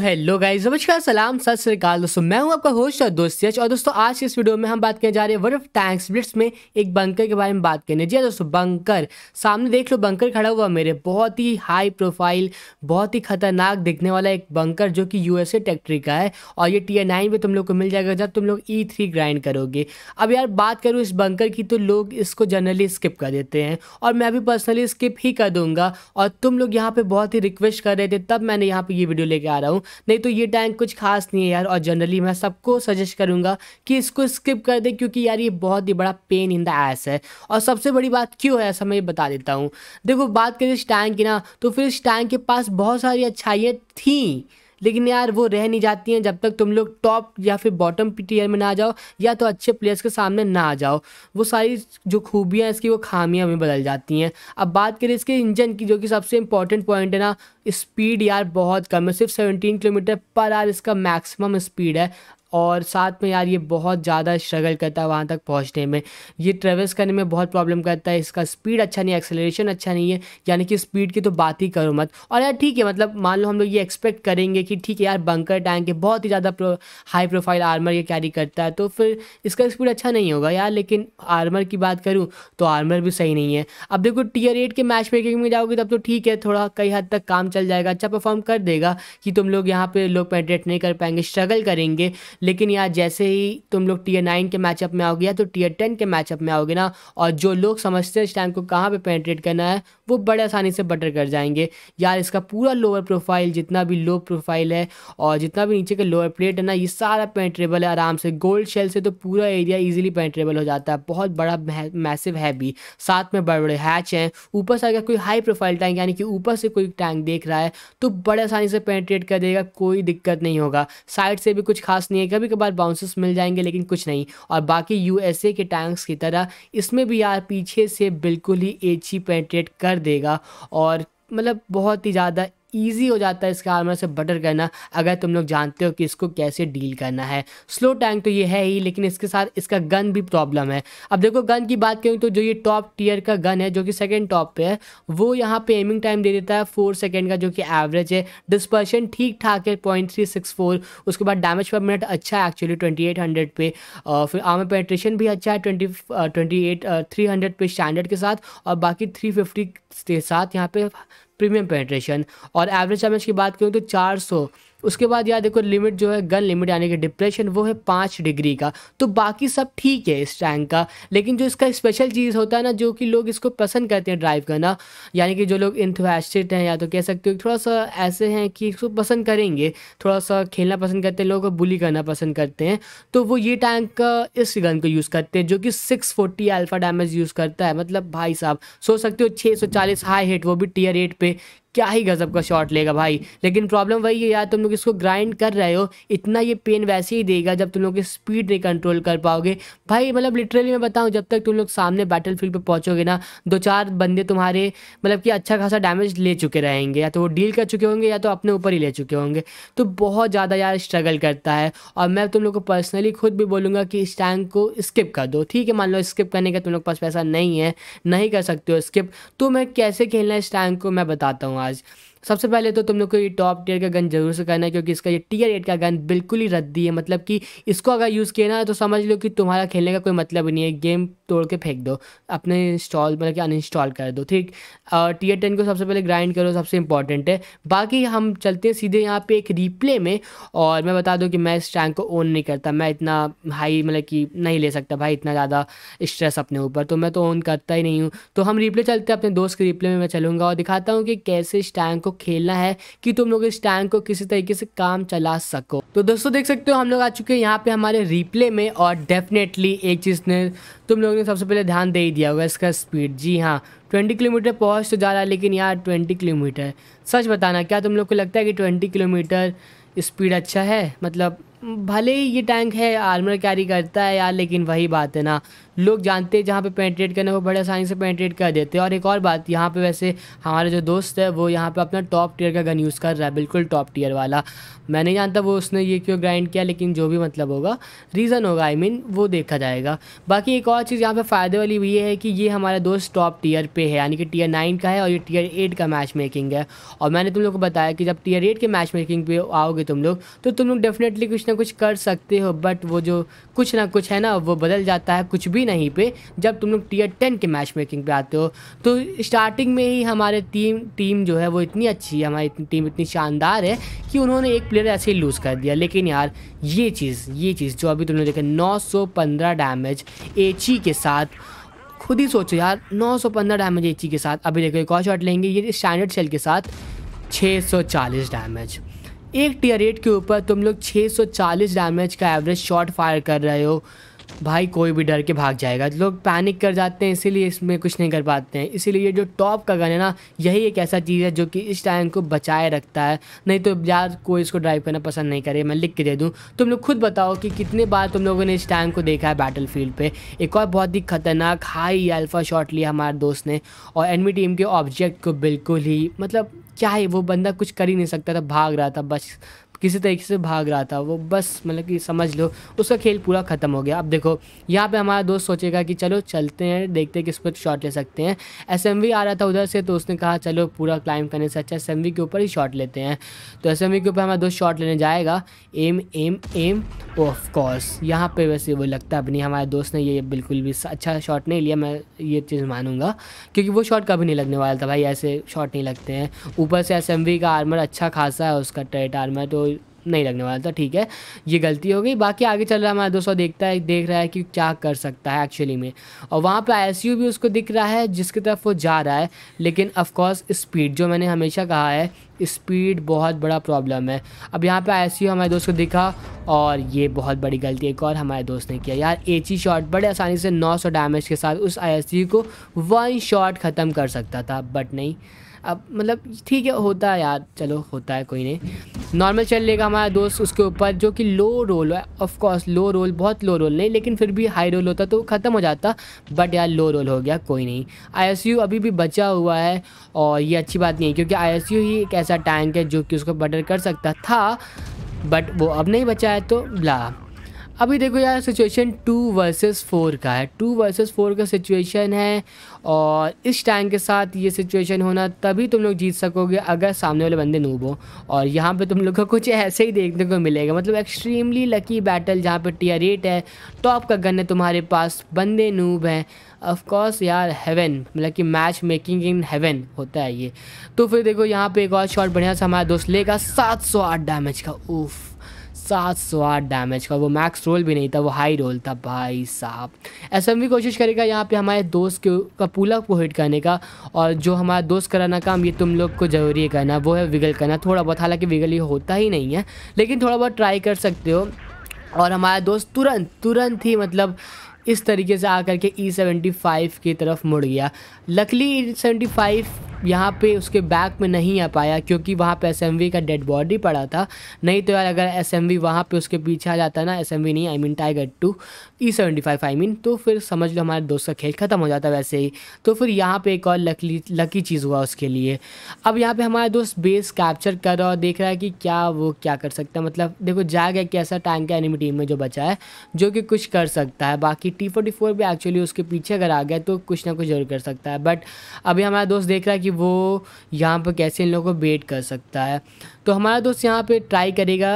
hello guys नमस्कार सलाम सत श्रीकाल दोस्तों मैं हूं आपका होस्ट और दोस्त यश और दोस्तों आज के इस वीडियो में हम बात करने जा रहे हैं वर्ल्ड ऑफ टैंक्स ब्लिट्स में एक बंकर के बारे में बात करने जी हाँ दोस्तों बंकर सामने देख लो बंकर खड़ा हुआ मेरे बहुत ही हाई प्रोफाइल बहुत ही खतरनाक दिखने वाला एक बंकर जो कि यूएसए टेक्ट्री का है और ये टी नाइन भी तुम लोग को मिल जाएगा जब तुम लोग ई थ्री ग्राइंड करोगे अब यार बात करूँ इस बंकर की तो लोग इसको जनरली स्किप कर देते हैं और मैं भी पर्सनली स्किप ही कर दूंगा और तुम लोग यहाँ पर बहुत ही रिक्वेस्ट कर रहे थे तब मैंने यहाँ पर ये वीडियो लेके आ रहा हूँ नहीं तो ये टैंक कुछ खास नहीं है यार और जनरली मैं सबको सजेस्ट करूँगा कि इसको स्किप कर दे क्योंकि यार ये बहुत ही बड़ा पेन इन द एस है और सबसे बड़ी बात क्यों है ऐसा मैं बता देता हूँ देखो बात करें इस टैंक की ना तो फिर इस टैंक के पास बहुत सारी अच्छाइयाँ थी लेकिन यार वो रह नहीं जाती हैं जब तक तुम लोग टॉप या फिर बॉटम टीयर में ना आ जाओ या तो अच्छे प्लेयर्स के सामने ना आ जाओ वो सारी जो खूबियाँ इसकी वो खामियाँ में बदल जाती हैं अब बात करें इसके इंजन की जो कि सबसे इंपॉर्टेंट पॉइंट है ना स्पीड यार बहुत कम है सिर्फ सेवनटीन किलोमीटर पर आर इसका मैक्सिमम स्पीड है और साथ में यार ये बहुत ज़्यादा स्ट्रगल करता है वहाँ तक पहुँचने में ये ट्रेवल्स करने में बहुत प्रॉब्लम करता है इसका स्पीड अच्छा नहीं है एक्सेलरेशन अच्छा नहीं है यानी कि स्पीड की तो बात ही करो मत और यार ठीक है मतलब मान लो हम लोग ये एक्सपेक्ट करेंगे कि ठीक है यार बंकर टैंक है बहुत ही ज़्यादा प्रो, हाई प्रोफाइल आर्मर ये कैरी करता है तो फिर इसका स्पीड अच्छा नहीं होगा यार लेकिन आर्मर की बात करूँ तो आर्मर भी सही नहीं है अब देखो टीयर एट के मैच मेकिंग में जाओगे तब तो ठीक है थोड़ा कई हद तक काम चल जाएगा अच्छा परफॉर्म कर देगा कि तुम लोग यहाँ पर लोग पेंट्रेट नहीं कर पाएंगे स्ट्रगल करेंगे लेकिन यार जैसे ही तुम लोग टीयर नाइन के मैचअप में आओगे या तो टीयर टेन के मैचअप में आओगे ना और जो लोग समझते हैं इस टाइम को कहाँ पे पेंट्रेट करना है वो बड़े आसानी से बटर कर जाएंगे यार इसका पूरा लोअर प्रोफाइल जितना भी लो प्रोफाइल है और जितना भी नीचे का लोअर प्लेट है ना ये सारा पेंट्रेबल है आराम से गोल्ड शेल से तो पूरा एरिया ईजिली पेंट्रेबल हो जाता है बहुत बड़ा मैसिव है भी साथ में बड़े बड़े हैच हैं ऊपर से अगर कोई हाई प्रोफाइल टैंक यानी कि ऊपर से कोई टैंक देख रहा है तो बड़े आसानी से पेंट्रेट कर देगा कोई दिक्कत नहीं होगा साइड से भी कुछ खास नहीं है हैं कभी कभार बाउंसेस मिल जाएंगे लेकिन कुछ नहीं और बाकी यूएसए के टैंक्स की तरह इसमें भी यार पीछे से बिल्कुल ही एच ही कर देगा और मतलब बहुत ही ज़्यादा ईजी हो जाता है इसका आर्मर से बटर करना अगर तुम लोग जानते हो कि इसको कैसे डील करना है स्लो टैंक तो ये है ही लेकिन इसके साथ इसका गन भी प्रॉब्लम है अब देखो गन की बात करूँ तो जो ये टॉप टीयर का गन है जो कि सेकेंड टॉप पे है वो यहाँ पे एमिंग टाइम दे देता है फोर सेकेंड का जो कि एवरेज है डिस्पर्शन ठीक ठाक है पॉइंट थ्री सिक्स फोर उसके बाद डैमेज पर मिनट अच्छा है एक्चुअली ट्वेंटी एट हंड्रेड पे और फिर आर्मर पेट्रेशन भी अच्छा है twenty twenty eight three hundred पे स्टैंडर्ड के साथ और बाकी थ्री फिफ्टी के साथ यहाँ पे प्रीमियम पेनिट्रेशन और एवरेज एम की बात करूँ तो चार सौ उसके बाद यहाँ देखो लिमिट जो है गन लिमिट यानी कि डिप्रेशन वो है पाँच डिग्री का तो बाकी सब ठीक है इस टैंक का लेकिन जो इसका स्पेशल चीज़ होता है ना जो कि लोग इसको पसंद करते हैं ड्राइव करना यानी कि जो लोग इंथवेस्टेड हैं या तो कह सकते हो थोड़ा सा ऐसे हैं कि इसको पसंद करेंगे थोड़ा सा खेलना पसंद करते हैं लोग बुली करना पसंद करते हैं तो वो ये टैंक इस गन को यूज़ करते हैं जो कि six forty alpha damage use करता है मतलब भाई साहब सोच सकते हो छः सौ चालीस हाई हिट वो भी टीयर एट पर क्या ही गज़ब का शॉट लेगा भाई लेकिन प्रॉब्लम वही है यार तुम लोग इसको ग्राइंड कर रहे हो इतना ये पेन वैसे ही देगा जब तुम लोग की स्पीड नहीं कंट्रोल कर पाओगे भाई मतलब लिटरली मैं बताऊँ जब तक तुम लोग सामने बैटल फील्ड पर पहुँचोगे ना दो चार बंदे तुम्हारे मतलब कि अच्छा खासा डैमेज ले चुके रहेंगे या तो वो डील कर चुके होंगे या तो अपने ऊपर ही ले चुके होंगे तो बहुत ज़्यादा यार स्ट्रगल करता है और मैं तुम लोग को पर्सनली खुद भी बोलूँगा कि इस टैंक को स्किप कर दो ठीक है मान लो स्किप करने का तुम लोग पास पैसा नहीं है नहीं कर सकते हो स्किप तो मैं कैसे खेलना है इस टैंक को मैं बताता हूँ guys सबसे पहले तो तुम लोग को ये टॉप टीयर का गन जरूर से करना है क्योंकि इसका ये टीयर एट का गन बिल्कुल ही रद्दी है मतलब कि इसको अगर यूज़ किया ना तो समझ लो कि तुम्हारा खेलने का कोई मतलब नहीं है गेम तोड़ के फेंक दो अपने इंस्टॉल मतलब कि अनइंस्टॉल कर दो ठीक टीयर टेन को सबसे पहले ग्राइंड करो सबसे इंपॉर्टेंट है बाकी हम चलते हैं सीधे यहाँ पे एक रीप्ले में और मैं बता दूँ कि मैं इस टैंक को ओन नहीं करता मैं इतना हाई मतलब कि नहीं ले सकता भाई इतना ज़्यादा स्ट्रेस अपने ऊपर तो मैं तो ओन करता ही नहीं हूँ तो हम रिप्ले चलते हैं अपने दोस्त के रिप्ले में मैं चलूँगा और दिखाता हूँ कि कैसे इस टैंक को खेलना है कि तुम लोग इस टैंक को किसी तरीके से काम चला सको तो दोस्तों देख सकते हो हम लोग आ चुके हैं यहाँ पे हमारे रिप्ले में और डेफिनेटली एक चीज़ ने तुम लोगों ने सबसे पहले ध्यान दे ही दिया होगा इसका स्पीड जी हाँ ट्वेंटी किलोमीटर पहुँच तो जा रहा है लेकिन यार ट्वेंटी किलोमीटर सच बताना क्या तुम लोग को लगता है कि ट्वेंटी किलोमीटर स्पीड अच्छा है मतलब भले ही ये टैंक है आर्मर कैरी करता है यार लेकिन वही बात है ना लोग जानते हैं जहाँ पे पेंट्रेट करना वो बड़े आसानी से पेंट्रेट कर देते हैं और एक और बात यहाँ पे वैसे हमारे जो दोस्त है वो यहाँ पे अपना टॉप टीयर का गन यूज़ कर रहा है बिल्कुल टॉप टीयर वाला मैं नहीं जानता वो उसने ये क्यों ग्राइंड किया लेकिन जो भी मतलब होगा रीज़न होगा आई I मीन mean, वो देखा जाएगा बाकी एक और चीज़ यहाँ पर फ़ायदे वाली भी ये है कि ये हमारा दोस्त टॉप टीयर पर है यानी कि टीयर नाइन का है और ये टीयर एट का मैच मेकिंग है और मैंने तुम लोग को बताया कि जब टीयर एट के मैच मेकिंग पे आओगे तुम लोग तो तुम लोग डेफिनेटली कुछ ना कुछ कर सकते हो बट वो जो कुछ ना कुछ है ना वो बदल जाता है कुछ भी नहीं पे जब तुम लोग टीयर टेन के मैच मेकिंग पे आते हो तो स्टार्टिंग में ही हमारे टीम टीम जो है वो इतनी अच्छी है हमारी टीम इतनी शानदार है कि उन्होंने एक प्लेयर ऐसे ही लूज़ कर दिया लेकिन यार ये चीज़ ये चीज़ जो अभी तुमने देखा नौ डैमेज एची e के साथ खुद ही सोचो यार 915 डैमेज एची के साथ अभी देखो एक और शॉट लेंगे ये स्टैंडर्ड सेल के साथ 640 डैमेज एक टीयर एट के ऊपर तुम लोग 640 डैमेज का एवरेज शॉट फायर कर रहे हो भाई कोई भी डर के भाग जाएगा लोग पैनिक कर जाते हैं इसीलिए इसमें कुछ नहीं कर पाते हैं इसीलिए जो टॉप का गन है ना यही एक ऐसा चीज़ है जो कि इस टाइम को बचाए रखता है नहीं तो यार कोई इसको ड्राइव करना पसंद नहीं करे मैं लिख के दे दूँ तुम लोग खुद बताओ कि कितने बार तुम लोगों ने इस टाइम को देखा है बैटल फील्ड पर एक और बहुत ही खतरनाक हाई अल्फ़ा शॉट लिया हमारे दोस्त ने और एनमी टीम के ऑब्जेक्ट को बिल्कुल ही मतलब क्या है वो बंदा कुछ कर ही नहीं सकता था भाग रहा था बस किसी तरीके से भाग रहा था वो बस मतलब कि समझ लो उसका खेल पूरा ख़त्म हो गया अब देखो यहाँ पे हमारा दोस्त सोचेगा कि चलो चलते हैं देखते हैं किस पर शॉट ले सकते हैं एस आ रहा था उधर से तो उसने कहा चलो पूरा क्लाइंब करने से अच्छा एस के ऊपर ही शॉट लेते हैं तो एस के ऊपर हमारा दोस्त शॉट लेने जाएगा एम एम एम ऑफकोर्स यहाँ पर वैसे वो लगता भी नहीं हमारे दोस्त ने ये बिल्कुल भी अच्छा शॉट नहीं लिया मैं ये चीज़ मानूंगा क्योंकि वो शॉट कभी नहीं लगने वाला था भाई ऐसे शॉट नहीं लगते हैं ऊपर से एस का आर्मर अच्छा खासा है उसका टेट आर्मर तो नहीं लगने वाला था ठीक है ये गलती हो गई बाकी आगे चल रहा हमारा दोस्तों देखता है देख रहा है कि क्या कर सकता है एक्चुअली में और वहाँ पर आई भी उसको दिख रहा है जिसकी तरफ वो जा रहा है लेकिन ऑफकोर्स स्पीड जो मैंने हमेशा कहा है स्पीड बहुत बड़ा प्रॉब्लम है अब यहाँ पे आई हमारे दोस्त को दिखा और ये बहुत बड़ी गलती एक और हमारे दोस्त ने किया यार एच ही शॉट बड़े आसानी से 900 डैमेज के साथ उस आई को वन शॉट ख़त्म कर सकता था बट नहीं अब मतलब ठीक है होता है यार चलो होता है कोई नहीं नॉर्मल चल लेगा हमारा दोस्त उसके ऊपर जो कि लो रोल है ऑफकोर्स लो रोल बहुत लो रोल नहीं लेकिन फिर भी हाई रोल होता तो ख़त्म हो जाता बट यार लो रोल हो गया कोई नहीं आई अभी भी बचा हुआ है और ये अच्छी बात नहीं है क्योंकि आई ही एक ऐसा टैंक है जो कि उसको बटर कर सकता था बट वो अब नहीं बचा है तो ला अभी देखो यार सिचुएशन टू वर्सेस फोर का है टू वर्सेस फोर का सिचुएशन है और इस टैंक के साथ ये सिचुएशन होना तभी तुम लोग जीत सकोगे अगर सामने वाले बंदे नूब हो और यहाँ पे तुम लोग को कुछ ऐसे ही देखने को मिलेगा मतलब एक्सट्रीमली लकी बैटल जहाँ पे टीयर एट है टॉप का गन है तुम्हारे पास बंदे नूब हैं ऑफकोर्स यार हेवन मतलब कि मैच मेकिंग इन हेवन होता है ये तो फिर देखो यहाँ पर एक और शॉट बढ़िया सा हमारा दोस्त लेगा सात सौ आठ डैमेज का ऊफ सात सौ आठ डैमेज का वो मैक्स रोल भी नहीं था वो हाई रोल था भाई साहब एस एम भी कोशिश करेगा यहाँ पे हमारे दोस्त के का पुलअप को हिट करने का और जो हमारा दोस्त कराना काम ये तुम लोग को ज़रूरी है करना वो है विगल करना थोड़ा बहुत हालांकि विगल ये होता ही नहीं है लेकिन थोड़ा बहुत ट्राई कर सकते हो और हमारा दोस्त तुरंत तुरंत ही मतलब इस तरीके से आकर के ई सेवेंटी फाइव की तरफ मुड़ गया लकली सेवेंटी फाइव यहाँ पे उसके बैक में नहीं आ पाया क्योंकि वहाँ पे एस का डेड बॉडी पड़ा था नहीं तो यार अगर एस एम वहाँ पर उसके पीछे आ जाता ना एस नहीं I mean Tiger two E seventy five I mean तो फिर समझ लो हमारे दोस्त का खेल ख़त्म हो जाता वैसे ही तो फिर यहाँ पे एक और लकली लकी चीज़ हुआ उसके लिए अब यहाँ पर हमारा दोस्त बेस कैप्चर कर रहा और देख रहा है कि क्या वो क्या कर सकता है मतलब देखो जाएगा कि ऐसा टैंक है एनिमी टीम में जो बचा है जो कि कुछ कर सकता है बाकी टी फोर्टी फोर भी एक्चुअली उसके पीछे अगर आ गया तो कुछ ना कुछ जरूर कर सकता है है बट अभी हमारा दोस्त देख रहा है कि वो यहाँ पर कैसे इन लोगों को बेट कर सकता है तो हमारा दोस्त यहाँ पर ट्राई करेगा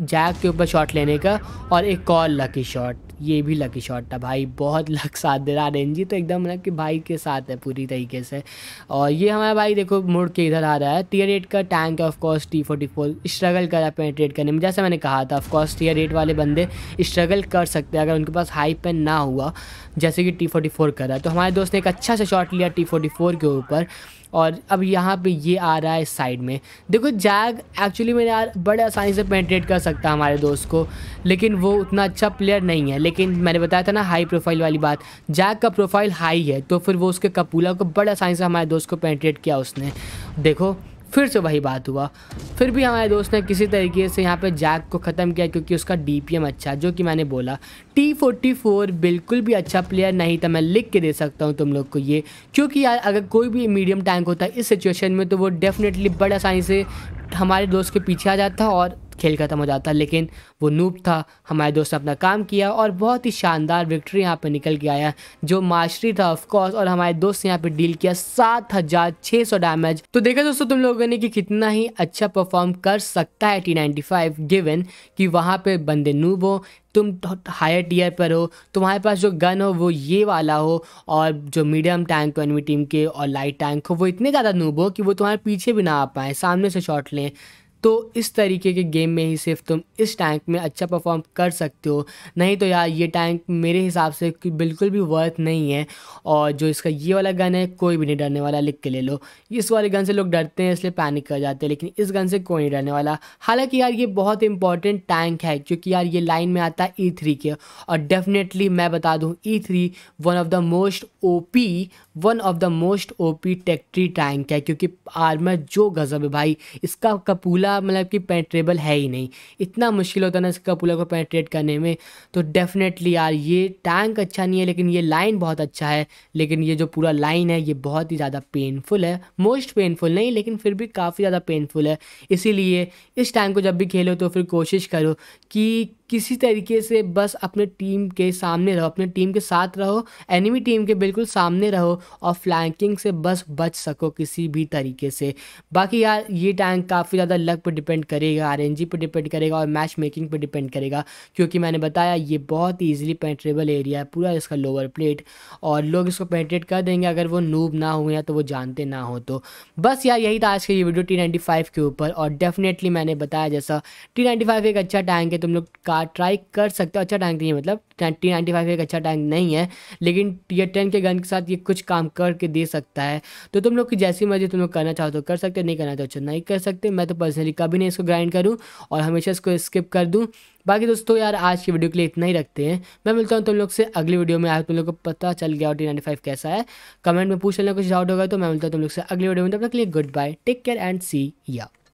जैक के ऊपर शॉट लेने का और एक और लकी शॉट ये भी लकी शॉट था भाई बहुत लक साथ दे रहा रेंजी तो एकदम मतलब कि भाई के साथ है पूरी तरीके से और ये हमारा भाई देखो मुड़ के इधर आ रहा है टीयर एट का टैंक है of course T forty four struggle कर रहा है पेंट्रेट करने में जैसे मैंने कहा था ऑफकोर्स टीयर एट वाले बंदे स्ट्रगल कर सकते हैं अगर उनके पास हाई पेन ना हुआ जैसे कि टी फोर्टी फोर कर रहा है तो हमारे दोस्त ने एक अच्छा सा शॉट लिया टी फोर्टी फोर के ऊपर और अब यहाँ पे ये आ रहा है साइड में देखो जैग एक्चुअली मैंने यार बड़े आसानी से पेंट्रेट कर सकता है हमारे दोस्त को लेकिन वो उतना अच्छा प्लेयर नहीं है लेकिन मैंने बताया था ना हाई प्रोफाइल वाली बात जैग का प्रोफाइल हाई है तो फिर वो उसके कपूला को बड़े आसानी से हमारे दोस्त को पेंट्रेट किया उसने देखो फिर से वही बात हुआ फिर भी हमारे दोस्त ने किसी तरीके से यहाँ पे जैक को ख़त्म किया क्योंकि उसका डी अच्छा जो कि मैंने बोला टी फोर्टी फोर बिल्कुल भी अच्छा प्लेयर नहीं था मैं लिख के दे सकता हूँ तुम लोग को ये क्योंकि यार अगर कोई भी मीडियम टैंक होता इस सिचुएशन में तो वो डेफिनेटली बड़े आसानी से हमारे दोस्त के पीछे आ जाता और खेल ख़त्म हो जाता लेकिन वो नूप था हमारे दोस्त ने अपना काम किया और बहुत ही शानदार विक्ट्री यहाँ पर निकल के आया जो माशरी था ऑफकोर्स और हमारे दोस्त ने यहाँ पर डील किया सात हज़ार छः सौ डैमेज तो देखा दोस्तों तुम लोगों ने कि कितना ही अच्छा परफॉर्म कर सकता है टी नाइन्टी फाइव गिवन कि वहाँ पे बंदे नूब हो तुम हायर तो टीयर पर हो तुम्हारे पास जो गन हो वो ये वाला हो और जो मीडियम टैंक हो एनवी टीम के और लाइट टैंक हो वो इतने ज़्यादा नूब हो कि वो तुम्हारे पीछे भी ना आ पाए सामने से शॉट लें तो इस तरीके के गेम में ही सिर्फ तुम इस टैंक में अच्छा परफॉर्म कर सकते हो नहीं तो यार ये टैंक मेरे हिसाब से बिल्कुल भी वर्थ नहीं है और जो इसका ये वाला गन है कोई भी नहीं डरने वाला लिख के ले लो इस वाले गन से लोग डरते हैं इसलिए पैनिक कर जाते हैं लेकिन इस गन से कोई नहीं डरने वाला हालांकि यार ये बहुत इंपॉर्टेंट टैंक है क्योंकि यार ये लाइन में आता है ई e थ्री के और डेफिनेटली मैं बता दूँ E three one of the most O P one of the most O P tech tree tank है क्योंकि आर्मर जो गजब है भाई इसका कपूला मतलब कि पेंट्रेबल है ही नहीं इतना मुश्किल होता है ना इसका पुलर को पेंट्रेट करने में तो डेफिनेटली यार ये टैंक अच्छा नहीं है लेकिन ये लाइन बहुत अच्छा है लेकिन ये जो पूरा लाइन है ये बहुत ही ज़्यादा पेनफुल है मोस्ट पेनफुल नहीं लेकिन फिर भी काफ़ी ज़्यादा पेनफुल है इसीलिए इस टैंक को जब भी खेलो तो फिर कोशिश करो कि किसी तरीके से बस अपने टीम के सामने रहो अपने टीम के साथ रहो एनिमी टीम के बिल्कुल सामने रहो और फ्लैंकिंग से बस बच सको किसी भी तरीके से बाकी यार ये टैंक काफ़ी ज़्यादा लक पर डिपेंड करेगा आर पर डिपेंड करेगा और मैच मेकिंग पर डिपेंड करेगा क्योंकि मैंने बताया ये बहुत ही ईजिली पेंट्रेबल एरिया है पूरा इसका लोअर प्लेट और लोग इसको पेंट्रेट कर देंगे अगर वो नूब ना हुए या तो वो जानते ना हो तो बस यार यही था आज का ये वीडियो टी के ऊपर और डेफिनेटली मैंने बताया जैसा टी एक अच्छा टैंक है तुम लोग का ट्राई कर सकते हो अच्छा टैंक नहीं है मतलब टी नाइन्टी फाइव एक अच्छा टैंक नहीं है लेकिन टीयर टेन के गन के साथ ये कुछ काम करके दे सकता है तो तुम लोग की जैसी मर्जी तुम लोग करना चाहो तो कर सकते नहीं करना चाहो तो नहीं कर सकते मैं तो पर्सनली कभी नहीं इसको ग्राइंड करूँ और हमेशा इसको स्किप कर दूँ बाकी दोस्तों यार आज की वीडियो के लिए इतना ही रखते हैं मैं मिलता हूँ तुम लोग से अगली वीडियो में आज तुम लोग को पता चल गया टी नाइन्टी फाइव कैसा है कमेंट में पूछ लेना कुछ डाउट होगा तो मैं मिलता हूँ तुम लोग से अगली वीडियो में तब तक के लिए good bye take care and see या